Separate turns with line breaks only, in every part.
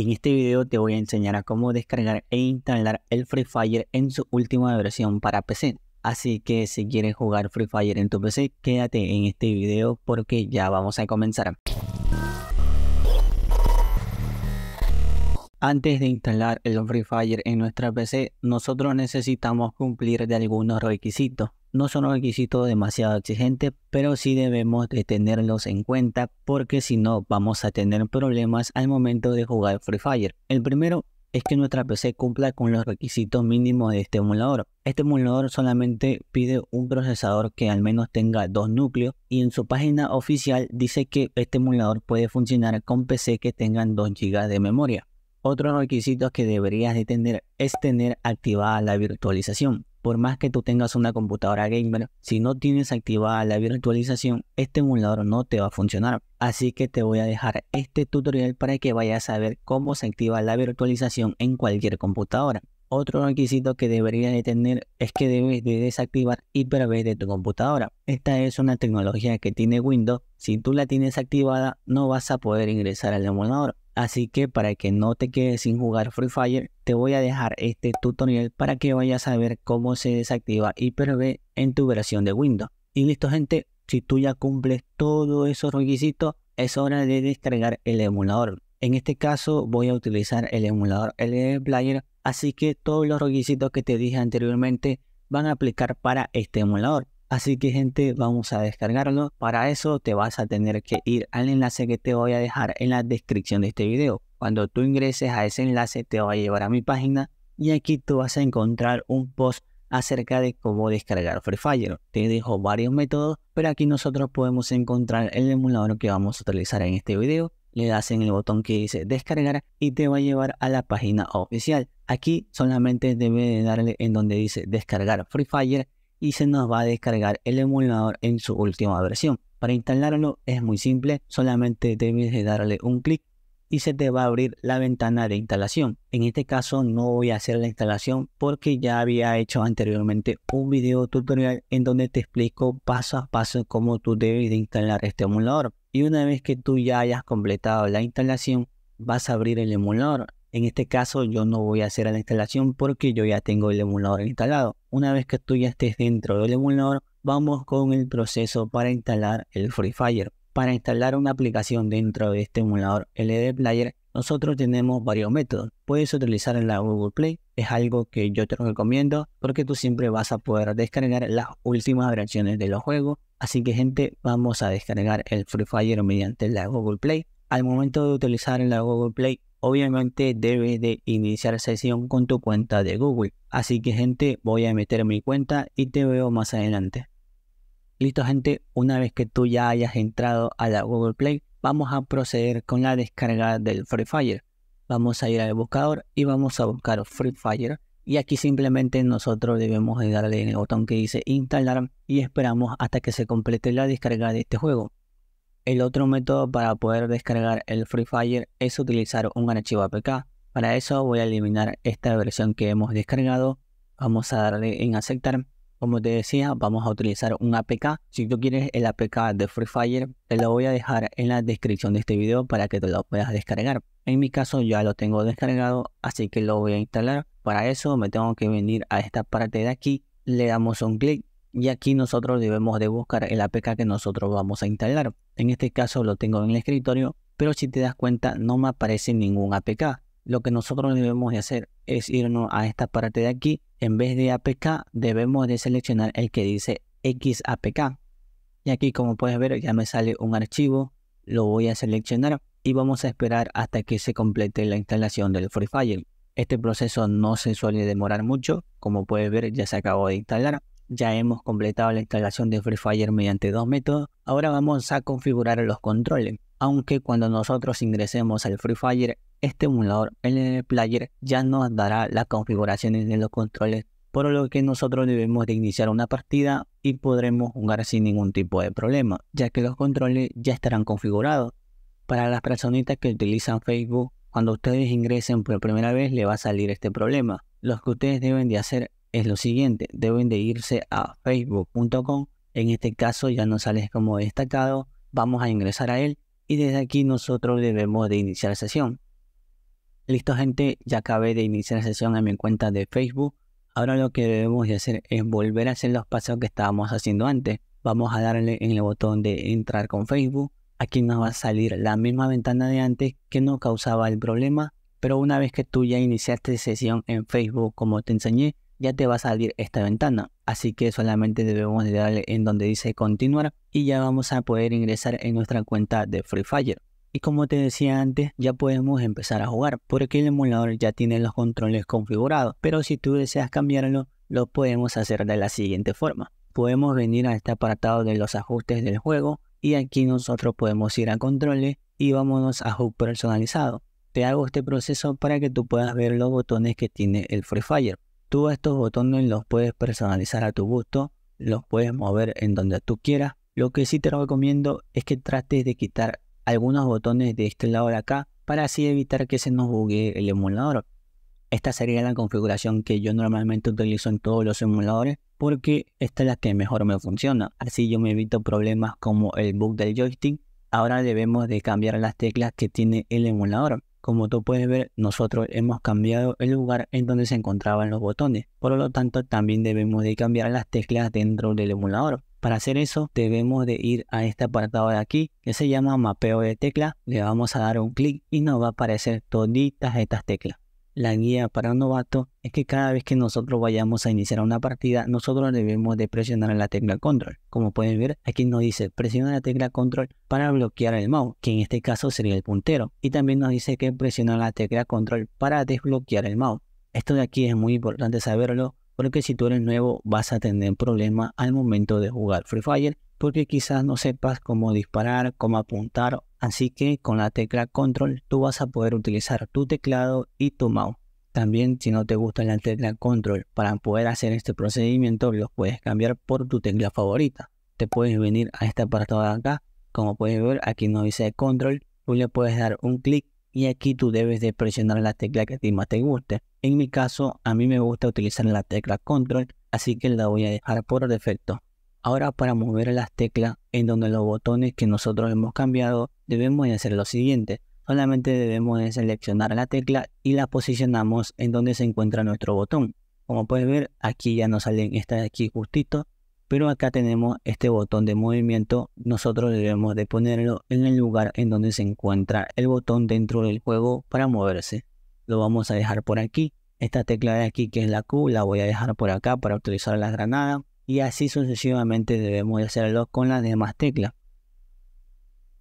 En este video te voy a enseñar a cómo descargar e instalar el Free Fire en su última versión para PC. Así que si quieres jugar Free Fire en tu PC, quédate en este video porque ya vamos a comenzar. Antes de instalar el Free Fire en nuestra PC, nosotros necesitamos cumplir de algunos requisitos. No son requisitos demasiado exigentes, pero sí debemos de tenerlos en cuenta porque si no vamos a tener problemas al momento de jugar Free Fire. El primero es que nuestra PC cumpla con los requisitos mínimos de este emulador. Este emulador solamente pide un procesador que al menos tenga dos núcleos y en su página oficial dice que este emulador puede funcionar con PC que tengan 2 GB de memoria. Otro requisito que deberías de tener es tener activada la virtualización. Por más que tú tengas una computadora gamer, si no tienes activada la virtualización, este emulador no te va a funcionar. Así que te voy a dejar este tutorial para que vayas a ver cómo se activa la virtualización en cualquier computadora. Otro requisito que deberías de tener es que debes de desactivar Hyper-V de tu computadora. Esta es una tecnología que tiene Windows. Si tú la tienes activada, no vas a poder ingresar al emulador. Así que para que no te quedes sin jugar Free Fire, te voy a dejar este tutorial para que vayas a ver cómo se desactiva Hyper-V en tu versión de Windows. Y listo gente, si tú ya cumples todos esos requisitos, es hora de descargar el emulador. En este caso voy a utilizar el emulador LD Player, así que todos los requisitos que te dije anteriormente van a aplicar para este emulador. Así que gente, vamos a descargarlo. Para eso te vas a tener que ir al enlace que te voy a dejar en la descripción de este video. Cuando tú ingreses a ese enlace te va a llevar a mi página y aquí tú vas a encontrar un post acerca de cómo descargar Free Fire. Te dejo varios métodos, pero aquí nosotros podemos encontrar el emulador que vamos a utilizar en este video. Le das en el botón que dice descargar y te va a llevar a la página oficial. Aquí solamente debe darle en donde dice descargar Free Fire y se nos va a descargar el emulador en su última versión. Para instalarlo es muy simple, solamente debes de darle un clic y se te va a abrir la ventana de instalación. En este caso no voy a hacer la instalación porque ya había hecho anteriormente un video tutorial en donde te explico paso a paso cómo tú debes de instalar este emulador. Y una vez que tú ya hayas completado la instalación, vas a abrir el emulador. En este caso yo no voy a hacer la instalación porque yo ya tengo el emulador instalado. Una vez que tú ya estés dentro del emulador, vamos con el proceso para instalar el Free Fire. Para instalar una aplicación dentro de este emulador LD Player, nosotros tenemos varios métodos. Puedes utilizar en la Google Play, es algo que yo te recomiendo porque tú siempre vas a poder descargar las últimas versiones de los juegos. Así que gente, vamos a descargar el Free Fire mediante la Google Play. Al momento de utilizar en la Google Play, obviamente debes de iniciar sesión con tu cuenta de Google. Así que gente, voy a meter mi cuenta y te veo más adelante. Listo gente, una vez que tú ya hayas entrado a la Google Play, vamos a proceder con la descarga del Free Fire. Vamos a ir al buscador y vamos a buscar Free Fire. Y aquí simplemente nosotros debemos darle en el botón que dice instalar y esperamos hasta que se complete la descarga de este juego. El otro método para poder descargar el Free Fire es utilizar un archivo APK. Para eso voy a eliminar esta versión que hemos descargado. Vamos a darle en aceptar. Como te decía, vamos a utilizar un APK. Si tú quieres el APK de Free Fire, te lo voy a dejar en la descripción de este video para que te lo puedas descargar. En mi caso ya lo tengo descargado, así que lo voy a instalar. Para eso me tengo que venir a esta parte de aquí. Le damos un clic y aquí nosotros debemos de buscar el APK que nosotros vamos a instalar. En este caso lo tengo en el escritorio, pero si te das cuenta no me aparece ningún APK. Lo que nosotros debemos de hacer es irnos a esta parte de aquí. En vez de APK debemos de seleccionar el que dice XAPK. Y aquí como puedes ver ya me sale un archivo, lo voy a seleccionar y vamos a esperar hasta que se complete la instalación del Free file Este proceso no se suele demorar mucho, como puedes ver ya se acabó de instalar. Ya hemos completado la instalación de Free Fire mediante dos métodos. Ahora vamos a configurar los controles. Aunque cuando nosotros ingresemos al Free Fire, este emulador el Player ya nos dará las configuraciones de los controles, por lo que nosotros debemos de iniciar una partida y podremos jugar sin ningún tipo de problema, ya que los controles ya estarán configurados. Para las personitas que utilizan Facebook, cuando ustedes ingresen por primera vez le va a salir este problema. Lo que ustedes deben de hacer es lo siguiente, deben de irse a facebook.com, en este caso ya no sales como destacado, vamos a ingresar a él y desde aquí nosotros debemos de iniciar sesión. Listo gente, ya acabé de iniciar sesión en mi cuenta de Facebook. Ahora lo que debemos de hacer es volver a hacer los pasos que estábamos haciendo antes. Vamos a darle en el botón de entrar con Facebook. Aquí nos va a salir la misma ventana de antes que no causaba el problema. Pero una vez que tú ya iniciaste sesión en Facebook como te enseñé, ya te va a salir esta ventana. Así que solamente debemos darle en donde dice continuar y ya vamos a poder ingresar en nuestra cuenta de Free Fire. Y como te decía antes, ya podemos empezar a jugar porque el emulador ya tiene los controles configurados. Pero si tú deseas cambiarlo, lo podemos hacer de la siguiente forma. Podemos venir a este apartado de los ajustes del juego y aquí nosotros podemos ir a controles y vámonos a Jugar personalizado. Te hago este proceso para que tú puedas ver los botones que tiene el Free Fire. Tú estos botones los puedes personalizar a tu gusto, los puedes mover en donde tú quieras. Lo que sí te recomiendo es que trates de quitar algunos botones de este lado de acá para así evitar que se nos bugue el emulador. Esta sería la configuración que yo normalmente utilizo en todos los emuladores porque esta es la que mejor me funciona. Así yo me evito problemas como el bug del joystick. Ahora debemos de cambiar las teclas que tiene el emulador. Como tú puedes ver, nosotros hemos cambiado el lugar en donde se encontraban los botones, por lo tanto también debemos de cambiar las teclas dentro del emulador. Para hacer eso debemos de ir a este apartado de aquí que se llama mapeo de tecla. le vamos a dar un clic y nos va a aparecer toditas estas teclas la guía para un novato es que cada vez que nosotros vayamos a iniciar una partida, nosotros debemos de presionar la tecla control. Como pueden ver, aquí nos dice presiona la tecla control para bloquear el mouse, que en este caso sería el puntero. Y también nos dice que presiona la tecla control para desbloquear el mouse. Esto de aquí es muy importante saberlo porque si tú eres nuevo vas a tener problemas al momento de jugar Free Fire porque quizás no sepas cómo disparar, cómo apuntar, así que con la tecla control tú vas a poder utilizar tu teclado y tu mouse. También si no te gusta la tecla control, para poder hacer este procedimiento los puedes cambiar por tu tecla favorita. Te puedes venir a este apartado de acá, como puedes ver aquí no dice control, tú le puedes dar un clic y aquí tú debes de presionar la tecla que a ti más te guste. En mi caso, a mí me gusta utilizar la tecla control, así que la voy a dejar por defecto. Ahora para mover las teclas en donde los botones que nosotros hemos cambiado debemos hacer lo siguiente. Solamente debemos seleccionar la tecla y la posicionamos en donde se encuentra nuestro botón. Como puedes ver aquí ya nos salen estas de aquí justito. Pero acá tenemos este botón de movimiento. Nosotros debemos de ponerlo en el lugar en donde se encuentra el botón dentro del juego para moverse. Lo vamos a dejar por aquí. Esta tecla de aquí que es la Q la voy a dejar por acá para utilizar las granadas y así sucesivamente debemos hacerlo con las demás teclas.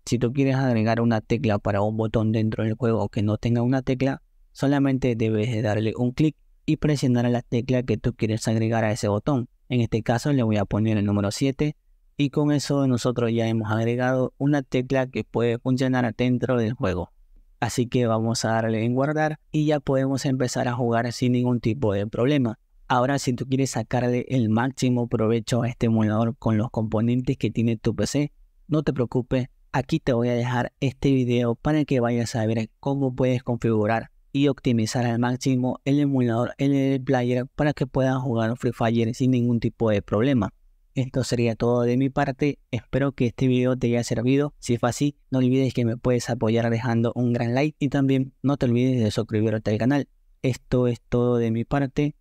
Si tú quieres agregar una tecla para un botón dentro del juego que no tenga una tecla, solamente debes darle un clic y presionar la tecla que tú quieres agregar a ese botón. En este caso le voy a poner el número 7 y con eso nosotros ya hemos agregado una tecla que puede funcionar dentro del juego. Así que vamos a darle en guardar y ya podemos empezar a jugar sin ningún tipo de problema. Ahora, si tú quieres sacarle el máximo provecho a este emulador con los componentes que tiene tu PC, no te preocupes, aquí te voy a dejar este video para que vayas a ver cómo puedes configurar y optimizar al máximo el emulador en player para que puedas jugar Free Fire sin ningún tipo de problema. Esto sería todo de mi parte, espero que este video te haya servido, si fue así no olvides que me puedes apoyar dejando un gran like y también no te olvides de suscribirte al canal. Esto es todo de mi parte,